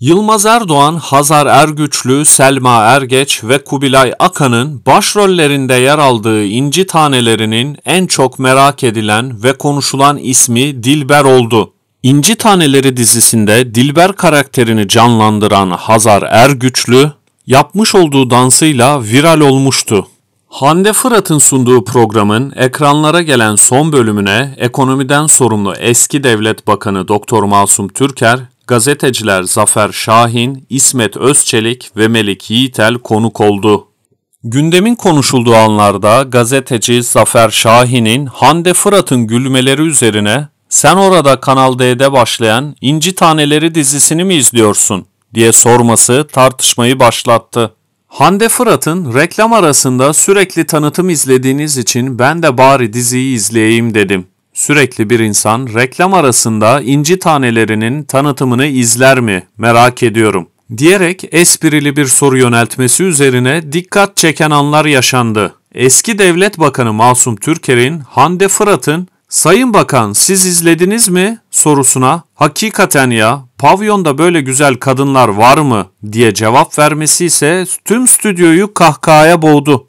Yılmaz Erdoğan, Hazar Ergüçlü, Selma Ergeç ve Kubilay Akan'ın başrollerinde yer aldığı İnci Tanelerinin en çok merak edilen ve konuşulan ismi Dilber oldu. İnci Taneleri dizisinde Dilber karakterini canlandıran Hazar Ergüçlü, yapmış olduğu dansıyla viral olmuştu. Hande Fırat'ın sunduğu programın ekranlara gelen son bölümüne ekonomiden sorumlu eski devlet bakanı Doktor Masum Türker gazeteciler Zafer Şahin, İsmet Özçelik ve Melik Yiğitel konuk oldu. Gündemin konuşulduğu anlarda gazeteci Zafer Şahin'in Hande Fırat'ın gülmeleri üzerine "Sen orada Kanal D'de başlayan İnci Taneleri dizisini mi izliyorsun?" diye sorması tartışmayı başlattı. Hande Fırat'ın reklam arasında sürekli tanıtım izlediğiniz için ben de bari diziyi izleyeyim dedim Sürekli bir insan reklam arasında inci tanelerinin tanıtımını izler mi merak ediyorum diyerek esprili bir soru yöneltmesi üzerine dikkat çeken anlar yaşandı. Eski Devlet Bakanı Masum Türker'in Hande Fırat'ın Sayın Bakan siz izlediniz mi sorusuna hakikaten ya pavyonda böyle güzel kadınlar var mı diye cevap vermesi ise tüm stüdyoyu kahkahaya boğdu.